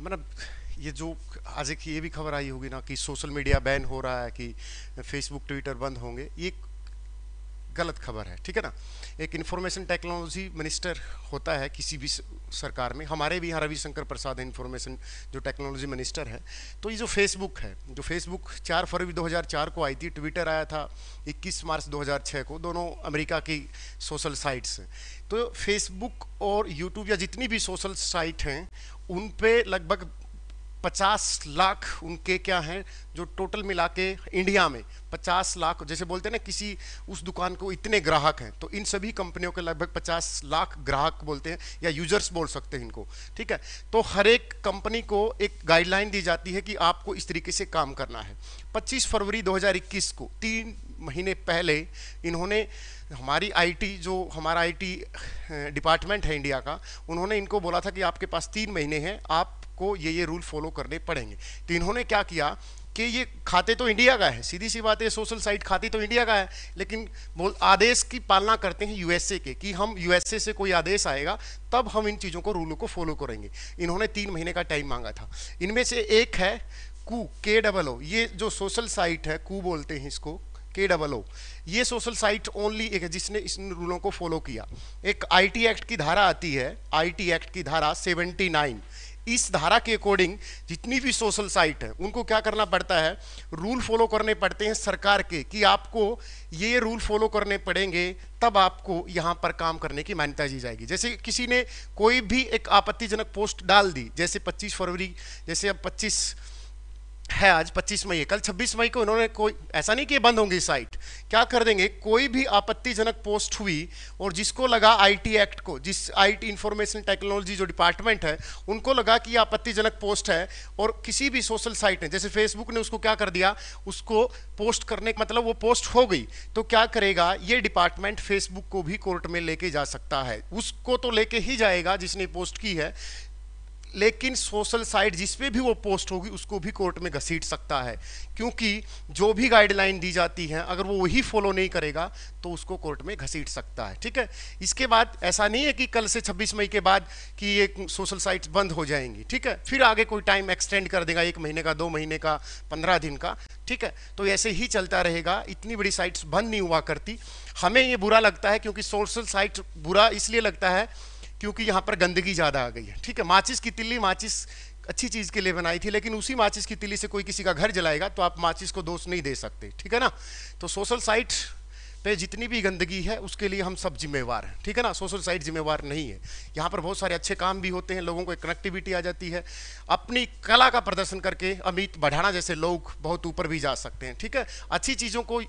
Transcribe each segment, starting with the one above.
हमारा ये जो आज एक ये भी खबर आई होगी ना कि सोशल मीडिया बैन हो रहा है कि फेसबुक ट्विटर बंद होंगे ये गलत खबर है ठीक है ना एक इन्फॉर्मेशन टेक्नोलॉजी मिनिस्टर होता है किसी भी सरकार में हमारे भी यहाँ रविशंकर प्रसाद इन्फॉर्मेशन जो टेक्नोलॉजी मिनिस्टर है तो ये जो फेसबुक है जो फेसबुक 4 फरवरी 2004 को आई थी ट्विटर आया था 21 मार्च 2006 को दोनों अमेरिका की सोशल साइट्स हैं तो फेसबुक और यूट्यूब या जितनी भी सोशल साइट हैं उन पर लगभग पचास लाख उनके क्या हैं जो टोटल मिला के इंडिया में पचास लाख जैसे बोलते हैं ना किसी उस दुकान को इतने ग्राहक हैं तो इन सभी कंपनियों के लगभग पचास लाख ग्राहक बोलते हैं या यूजर्स बोल सकते हैं इनको ठीक है तो हर एक कंपनी को एक गाइडलाइन दी जाती है कि आपको इस तरीके से काम करना है पच्चीस फरवरी दो को तीन महीने पहले इन्होंने हमारी आईटी जो हमारा आईटी डिपार्टमेंट है इंडिया का उन्होंने इनको बोला था कि आपके पास तीन महीने हैं आप आपको ये ये रूल फॉलो करने पड़ेंगे तो इन्होंने क्या किया कि ये खाते तो इंडिया का है सीधी सी बात है सोशल साइट खाते तो इंडिया का है लेकिन आदेश की पालना करते हैं यूएसए के कि हम यूएसए से कोई आदेश आएगा तब हम इन चीज़ों को रूलों को फॉलो करेंगे इन्होंने तीन महीने का टाइम मांगा था इनमें से एक है कू के डबल ओ ये जो सोशल साइट है कू बोलते हैं इसको के डबल ओ ये सोशल साइट ओनली एक है जिसने इन रूलों को फॉलो किया एक आईटी एक्ट की धारा आती है आईटी एक्ट की धारा 79 इस धारा के अकॉर्डिंग जितनी भी सोशल साइट है उनको क्या करना पड़ता है रूल फॉलो करने पड़ते हैं सरकार के कि आपको ये रूल फॉलो करने पड़ेंगे तब आपको यहाँ पर काम करने की मान्यता दी जाएगी जैसे किसी ने कोई भी एक आपत्तिजनक पोस्ट डाल दी जैसे पच्चीस फरवरी जैसे अब पच्चीस है आज 25 मई है कल 26 मई को इन्होंने कोई ऐसा नहीं कि बंद होंगी साइट क्या कर देंगे कोई भी आपत्तिजनक पोस्ट हुई और जिसको लगा आईटी एक्ट को जिस आईटी इंफॉर्मेशन टेक्नोलॉजी जो डिपार्टमेंट है उनको लगा कि आपत्तिजनक पोस्ट है और किसी भी सोशल साइट ने जैसे फेसबुक ने उसको क्या कर दिया उसको पोस्ट करने का मतलब वो पोस्ट हो गई तो क्या करेगा ये डिपार्टमेंट फेसबुक को भी कोर्ट में लेके जा सकता है उसको तो लेके ही जाएगा जिसने पोस्ट की है लेकिन सोशल साइट जिस पे भी वो पोस्ट होगी उसको भी कोर्ट में घसीट सकता है क्योंकि जो भी गाइडलाइन दी जाती है अगर वो वही फॉलो नहीं करेगा तो उसको कोर्ट में घसीट सकता है ठीक है इसके बाद ऐसा नहीं है कि कल से 26 मई के बाद कि ये सोशल साइट्स बंद हो जाएंगी ठीक है फिर आगे कोई टाइम एक्सटेंड कर देगा एक महीने का दो महीने का पंद्रह दिन का ठीक है तो ऐसे ही चलता रहेगा इतनी बड़ी साइट्स बंद नहीं हुआ करती हमें ये बुरा लगता है क्योंकि सोशल साइट बुरा इसलिए लगता है क्योंकि यहाँ पर गंदगी ज़्यादा आ गई है ठीक है माचिस की तिल्ली माचिस अच्छी चीज़ के लिए बनाई थी लेकिन उसी माचिस की तिल्ली से कोई किसी का घर जलाएगा तो आप माचिस को दोष नहीं दे सकते ठीक है ना तो सोशल साइट पे जितनी भी गंदगी है उसके लिए हम सब जिम्मेवार हैं ठीक है ना सोशल साइट जिम्मेवार नहीं है यहाँ पर बहुत सारे अच्छे काम भी होते हैं लोगों को एक कनेक्टिविटी आ जाती है अपनी कला का प्रदर्शन करके अमित बढ़ाना जैसे लोग बहुत ऊपर भी जा सकते हैं ठीक है अच्छी चीज़ों को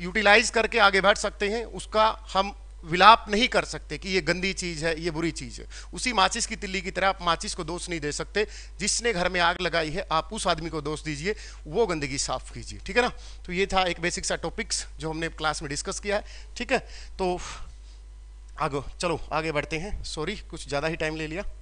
यूटिलाइज करके आगे बढ़ सकते हैं उसका हम विलाप नहीं कर सकते कि ये गंदी चीज़ है ये बुरी चीज़ है उसी माचिस की तिल्ली की तरह आप माचिस को दोष नहीं दे सकते जिसने घर में आग लगाई है आप उस आदमी को दोष दीजिए वो गंदगी साफ कीजिए ठीक है ना तो ये था एक बेसिक सा टॉपिक्स जो हमने क्लास में डिस्कस किया है ठीक है तो आगो चलो आगे बढ़ते हैं सॉरी कुछ ज़्यादा ही टाइम ले लिया